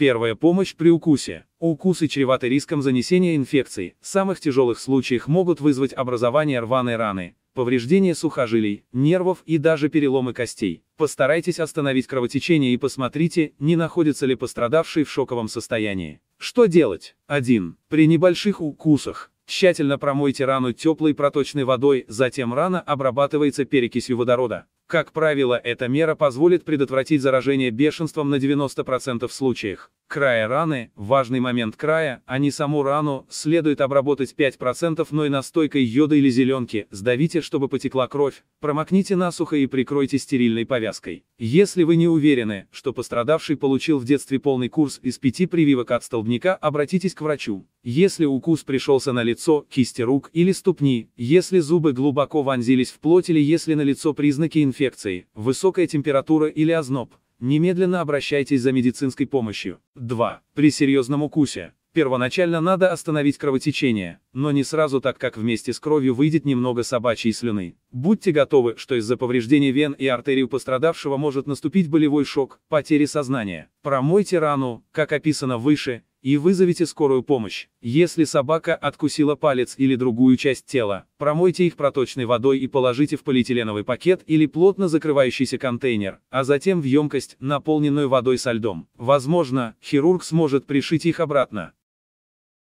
Первая помощь при укусе. Укусы чреваты риском занесения инфекций. В самых тяжелых случаях могут вызвать образование рваной раны, повреждение сухожилий, нервов и даже переломы костей. Постарайтесь остановить кровотечение и посмотрите, не находится ли пострадавший в шоковом состоянии. Что делать? 1. При небольших укусах. Тщательно промойте рану теплой проточной водой, затем рана обрабатывается перекисью водорода. Как правило, эта мера позволит предотвратить заражение бешенством на 90% случаях. Края раны – важный момент края, а не саму рану, следует обработать 5% но и настойкой йода или зеленки, сдавите, чтобы потекла кровь, промокните насухо и прикройте стерильной повязкой. Если вы не уверены, что пострадавший получил в детстве полный курс из пяти прививок от столбняка, обратитесь к врачу. Если укус пришелся на лицо, кисти рук или ступни, если зубы глубоко вонзились в плоть или если на лицо признаки инфекции, высокая температура или озноб, Немедленно обращайтесь за медицинской помощью. 2. При серьезном укусе. Первоначально надо остановить кровотечение, но не сразу так как вместе с кровью выйдет немного собачьей слюны. Будьте готовы, что из-за повреждения вен и артерий у пострадавшего может наступить болевой шок, потери сознания. Промойте рану, как описано выше, и вызовите скорую помощь. Если собака откусила палец или другую часть тела, промойте их проточной водой и положите в полиэтиленовый пакет или плотно закрывающийся контейнер, а затем в емкость, наполненную водой со льдом. Возможно, хирург сможет пришить их обратно.